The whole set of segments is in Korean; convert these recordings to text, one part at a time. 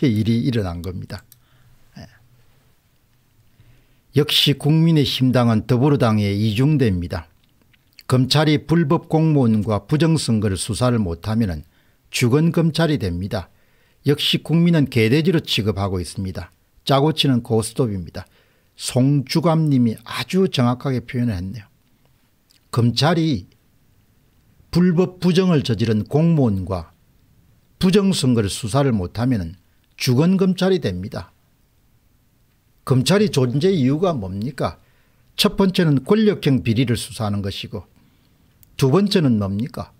이렇게 일이 일어난 겁니다. 예. 역시 국민의힘당은 더불어당의 이중됩니다 검찰이 불법 공무원과 부정선거를 수사를 못하면 죽은 검찰이 됩니다. 역시 국민은 개돼지로 취급하고 있습니다. 짜고 치는 고스톱입니다. 송주감님이 아주 정확하게 표현을 했네요. 검찰이 불법 부정을 저지른 공무원과 부정선거를 수사를 못하면 주권 검찰이 됩니다. 검찰이 존재 이유가 뭡니까? 첫 번째는 권력형 비리를 수사하는 것이고 두 번째는 뭡니까?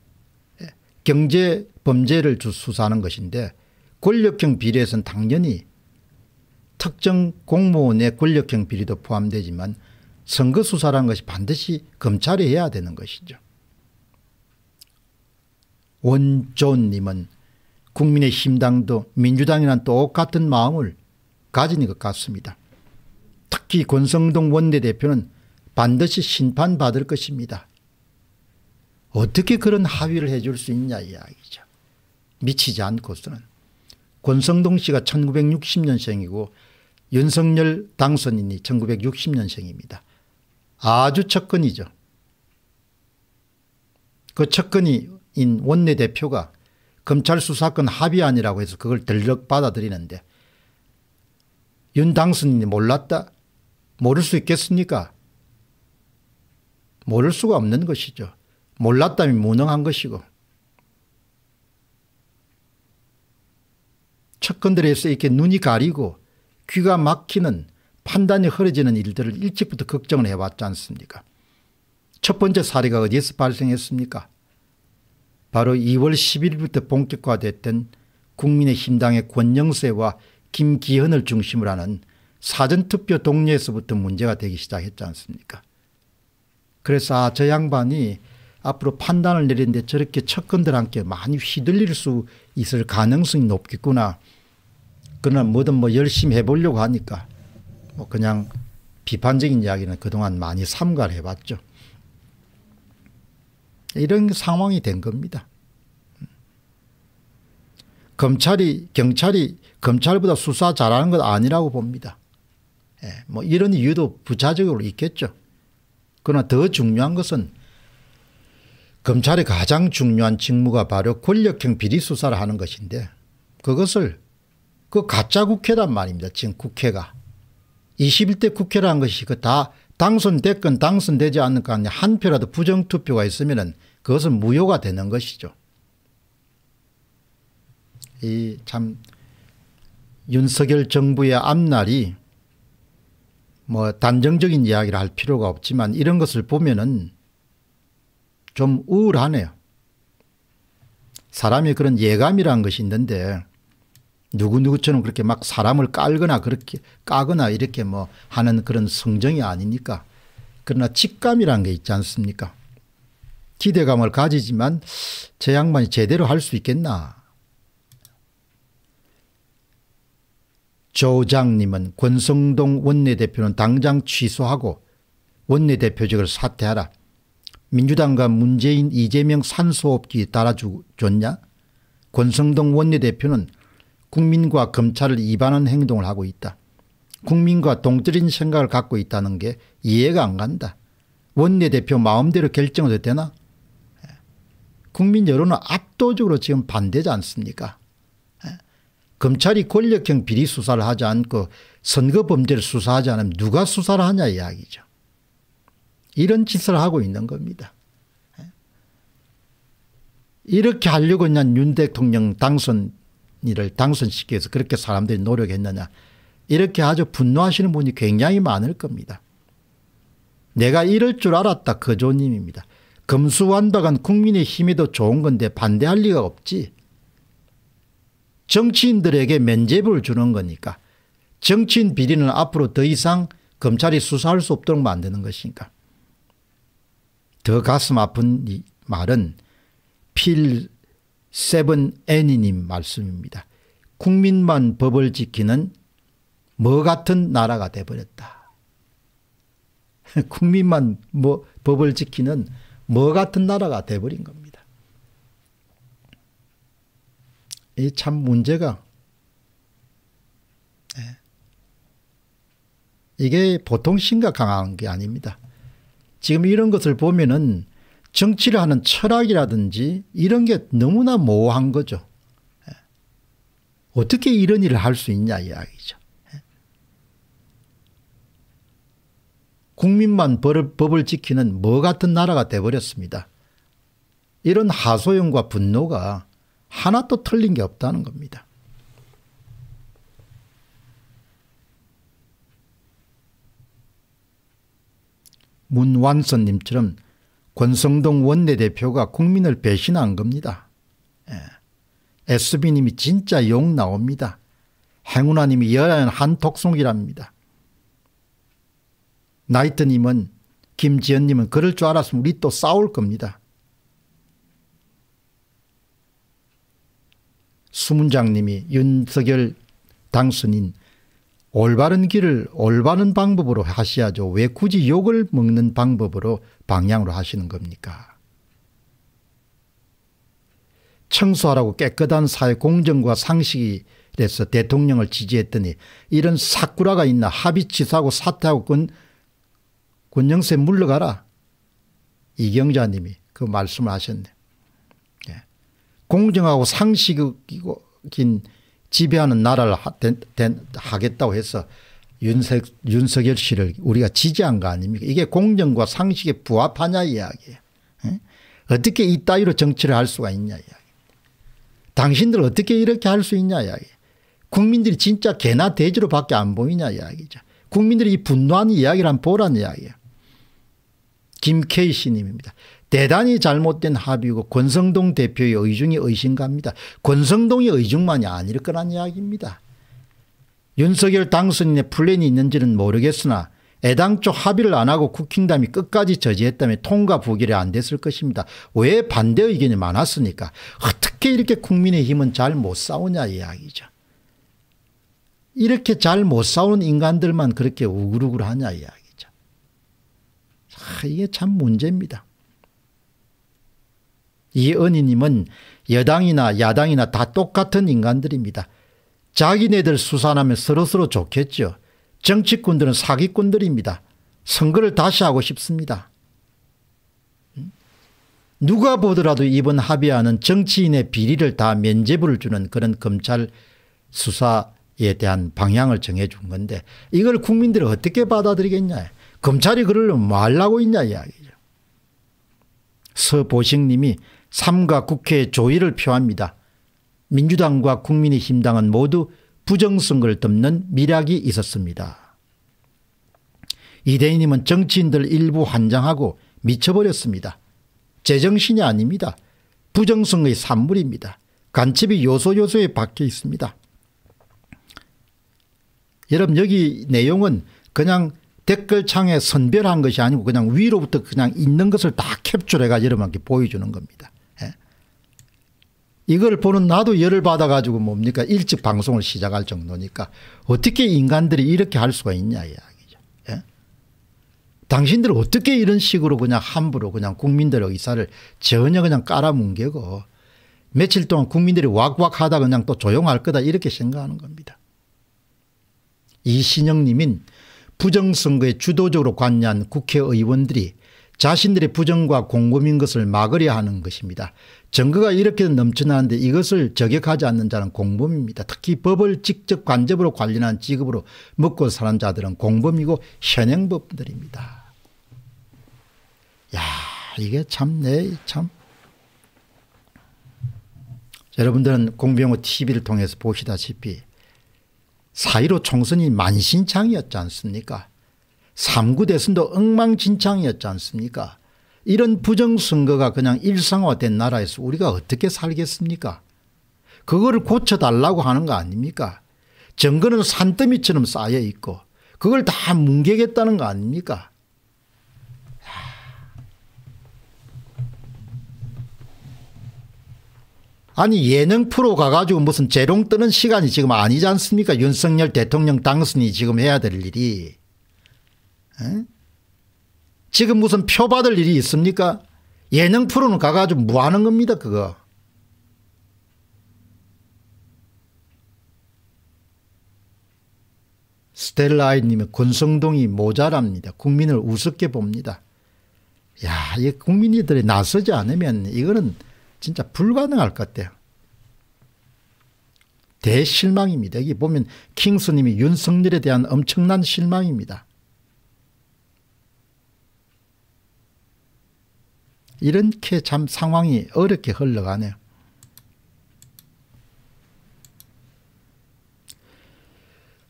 예, 경제 범죄를 수사하는 것인데 권력형 비리에서는 당연히 특정 공무원의 권력형 비리도 포함되지만 선거 수사라는 것이 반드시 검찰이 해야 되는 것이죠. 원존님은 국민의 힘당도민주당이란 똑같은 마음을 가진 것 같습니다. 특히 권성동 원내대표는 반드시 심판받을 것입니다. 어떻게 그런 합의를 해줄 수 있냐 이야기죠. 미치지 않고서는. 권성동 씨가 1960년생이고 윤석열 당선인이 1960년생입니다. 아주 첫근이죠. 그 첫근인 원내대표가 검찰 수사권 합의안이라고 해서 그걸 들럭 받아들이는데 윤 당선인이 몰랐다? 모를 수 있겠습니까? 모를 수가 없는 것이죠. 몰랐다면 무능한 것이고 측근들에서 이렇게 눈이 가리고 귀가 막히는 판단이 흐려지는 일들을 일찍부터 걱정을 해왔지 않습니까? 첫 번째 사례가 어디에서 발생했습니까? 바로 2월 10일부터 본격화됐던 국민의힘당의 권영세와 김기현을 중심으로 하는 사전투표 동료에서부터 문제가 되기 시작했지 않습니까 그래서 아, 저 양반이 앞으로 판단을 내리는데 저렇게 척근들 함께 많이 휘둘릴 수 있을 가능성이 높겠구나. 그러나 뭐든 뭐 열심히 해보려고 하니까 뭐 그냥 비판적인 이야기는 그동안 많이 삼가를 해봤죠. 이런 상황이 된 겁니다. 검찰이 경찰이 검찰보다 수사 잘하는 것 아니라고 봅니다. 예, 뭐 이런 이유도 부차적으로 있겠죠. 그러나 더 중요한 것은 검찰의 가장 중요한 직무가 바로 권력형 비리 수사를 하는 것인데 그것을 그 가짜 국회란 말입니다. 지금 국회가 21대 국회라는 것이 그다 당선됐건 당선되지 않건 한 표라도 부정투표가 있으면 그것은 무효가 되는 것이죠. 이 참 윤석열 정부의 앞날이 뭐 단정적인 이야기를 할 필요가 없지만 이런 것을 보면은 좀 우울하네요. 사람이 그런 예감이란 것이 있는데 누구누구처럼 그렇게 막 사람을 깔거나 그렇게 까거나 이렇게 뭐 하는 그런 성정이 아니니까. 그러나 직감이라는 게 있지 않습니까? 기대감을 가지지만 제 양반이 제대로 할 수 있겠나? 조장님은 권성동 원내대표는 당장 취소하고 원내대표직을 사퇴하라. 민주당과 문재인 이재명 산소업기 달아줬냐? 권성동 원내대표는 국민과 검찰을 이반한 행동을 하고 있다. 국민과 동떨어 생각을 갖고 있다는 게 이해가 안 간다. 원내대표 마음대로 결정해도 되나? 국민 여론은 압도적으로 지금 반대지 않습니까? 검찰이 권력형 비리 수사를 하지 않고 선거 범죄를 수사하지 않으면 누가 수사를 하냐 이야기죠. 이런 짓을 하고 있는 겁니다. 이렇게 하려고 그냥 윤 대통령 당선 이를 당선시기 위해서 그렇게 사람들이 노력했느냐. 이렇게 아주 분노하시는 분이 굉장히 많을 겁니다. 내가 이럴 줄 알았다 그조님입니다 금수완박은 국민의 힘에도 좋은 건데 반대할 리가 없지. 정치인들에게 면죄부를 주는 거니까 정치인 비리는 앞으로 더 이상 검찰이 수사할 수 없도록 만드는 것이니까. 더 가슴 아픈 이 말은 필 세븐 애니님 말씀입니다. 국민만 법을 지키는 뭐 같은 나라가 돼버렸다. 국민만 뭐 법을 지키는 뭐 같은 나라가 돼버린 겁니다. 이 참 문제가 예, 이게 보통 심각한 게 아닙니다. 지금 이런 것을 보면은 정치를 하는 철학이라든지 이런 게 너무나 모호한 거죠. 예. 어떻게 이런 일을 할 수 있냐 이야기죠. 예. 국민만 벌, 법을 지키는 뭐 같은 나라가 되어버렸습니다 이런 하소연과 분노가 하나도 틀린 게 없다는 겁니다. 문완선님처럼 권성동 원내대표가 국민을 배신한 겁니다. 예. SB님이 진짜 욕 나옵니다. 행운아님이 여야 한톡송이랍니다. 나이트님은 김지연님은 그럴 줄 알았으면 우리 또 싸울 겁니다. 수문장님이 윤석열 당선인 올바른 길을 올바른 방법으로 하셔야죠. 왜 굳이 욕을 먹는 방법으로 방향으로 하시는 겁니까? 청소하라고 깨끗한 사회 공정과 상식이 돼서 대통령을 지지했더니 이런 사쿠라가 있나 합의치사고 사퇴하고 군, 군영세 물러가라. 이경자님이 그 말씀을 하셨네. 예. 공정하고 상식인 지배하는 나라를 하, 된, 된, 하겠다고 해서 윤석, 윤석열 씨를 우리가 지지한 거 아닙니까? 이게 공정과 상식에 부합하냐 이야기예요. 어떻게 이 따위로 정치를 할 수가 있냐 이야기. 당신들 어떻게 이렇게 할 수 있냐 이야기. 국민들이 진짜 개나 돼지로밖에 안 보이냐 이야기죠. 국민들이 이 분노하는 이야기를 한번 보라는 이야기예요. 김케이 씨님입니다. 대단히 잘못된 합의고 권성동 대표의 의중이 의심갑니다. 권성동의 의중만이 아닐 거란 이야기입니다. 윤석열 당선인의 플랜이 있는지는 모르겠으나 애당초 합의를 안 하고 국힘담이 끝까지 저지했다면 통과 부결이 안 됐을 것입니다. 왜 반대 의견이 많았습니까? 어떻게 이렇게 국민의힘은 잘 못 싸우냐 이야기죠. 이렇게 잘 못 싸우는 인간들만 그렇게 우글우글 하냐 이야기죠. 아, 이게 참 문제입니다. 이 은희님은 여당이나 야당이나 다 똑같은 인간들입니다. 자기네들 수산하면 서로서로 좋겠죠. 정치꾼들은 사기꾼들입니다. 선거를 다시 하고 싶습니다. 음? 누가 보더라도 이번 합의안은 정치인의 비리를 다 면제부를 주는 그런 검찰 수사에 대한 방향을 정해준 건데 이걸 국민들이 어떻게 받아들이겠냐. 검찰이 그러려면 뭐 하려고 있냐 이야기죠. 서보식님이 삼가 국회 조의를 표합니다. 민주당과 국민의힘당은 모두 부정선거를 덮는 미락이 있었습니다. 이대희님은 정치인들 일부 환장하고 미쳐버렸습니다. 제정신이 아닙니다. 부정선의 산물입니다. 간첩이 요소요소에 박혀 있습니다. 여러분 여기 내용은 그냥 댓글창에 선별한 것이 아니고 그냥 위로부터 그냥 있는 것을 다 캡슐해가 여러분께 보여주는 겁니다. 이걸 보는 나도 열을 받아가지고 뭡니까 일찍 방송을 시작할 정도니까 어떻게 인간들이 이렇게 할 수가 있냐 이야기죠. 예? 당신들 어떻게 이런 식으로 그냥 함부로 그냥 국민들의 의사를 전혀 그냥 깔아뭉개고 며칠 동안 국민들이 왁왁하다 그냥 또 조용할 거다 이렇게 생각하는 겁니다. 이신영님인 부정선거에 주도적으로 관여한 국회의원들이 자신들의 부정과 공범인 것을 막으려 하는 것입니다. 증거가 이렇게 넘쳐나는데 이것을 저격하지 않는 자는 공범입니다. 특히 법을 직접 간접으로 관련한 직업으로 먹고 사는 자들은 공범이고 현행범들입니다. 야 이게 참네 참. 여러분들은 공병호 TV를 통해서 보시다시피 사1 5 총선이 만신창이었지 않습니까 3구 대선도 엉망진창이었지 않습니까 이런 부정선거가 그냥 일상화된 나라에서 우리가 어떻게 살겠습니까 그거를 고쳐달라고 하는 거 아닙니까 정거는 산더미처럼 쌓여 있고 그걸 다 뭉개겠다는 거 아닙니까 아니 예능 프로 가가지고 무슨 재롱 뜨는 시간이 지금 아니지 않습니까 윤석열 대통령 당선이 지금 해야 될 일이 에? 지금 무슨 표 받을 일이 있습니까? 예능 프로는 가가지고 뭐 하는 겁니다, 그거. 스텔라 이님의 권성동이 모자랍니다. 국민을 우습게 봅니다. 야, 이 국민들이 나서지 않으면 이거는 진짜 불가능할 것 같아요. 대실망입니다. 여기 보면 킹스님이 윤석열에 대한 엄청난 실망입니다. 이렇게 참 상황이 어렵게 흘러가네요.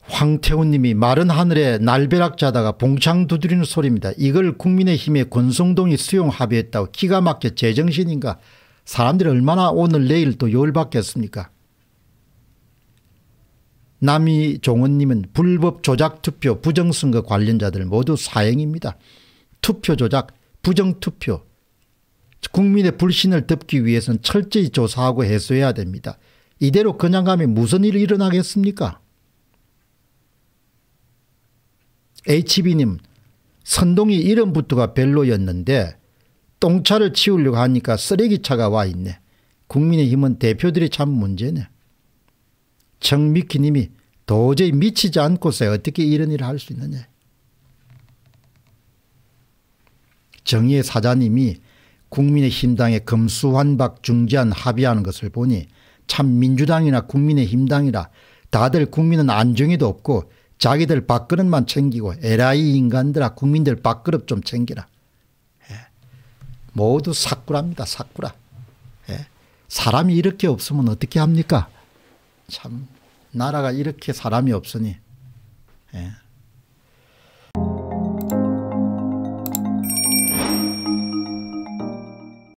황태훈님이 마른 하늘에 날벼락자다가 봉창 두드리는 소리입니다. 이걸 국민의힘의 권성동이 수용 합의했다고 기가 막혀 제정신인가. 사람들이 얼마나 오늘 내일 또 열받겠습니까. 남이종원님은 불법 조작 투표 부정선거 관련자들 모두 사형입니다. 투표 조작, 부정투표, 국민의 불신을 덮기 위해선 철저히 조사하고 해소해야 됩니다. 이대로 그냥 가면 무슨 일이 일어나겠습니까? HB님 선동이 이름부터가 별로였는데 똥차를 치우려고 하니까 쓰레기차가 와 있네. 국민의힘은 대표들이 참 문제네. 정미키님이 도저히 미치지 않고서 어떻게 이런 일을 할 수 있느냐. 정의의 사자님이 국민의힘당의 금수환박 중재안 합의하는 것을 보니 참 민주당이나 국민의힘당이라 다들 국민은 안정에도 없고 자기들 밥그릇만 챙기고 l 라 인간들아 국민들 밥그릇 좀 챙기라. 예. 모두 사꾸랍니다. 사꾸라. 예. 사람이 이렇게 없으면 어떻게 합니까? 참 나라가 이렇게 사람이 없으니 예.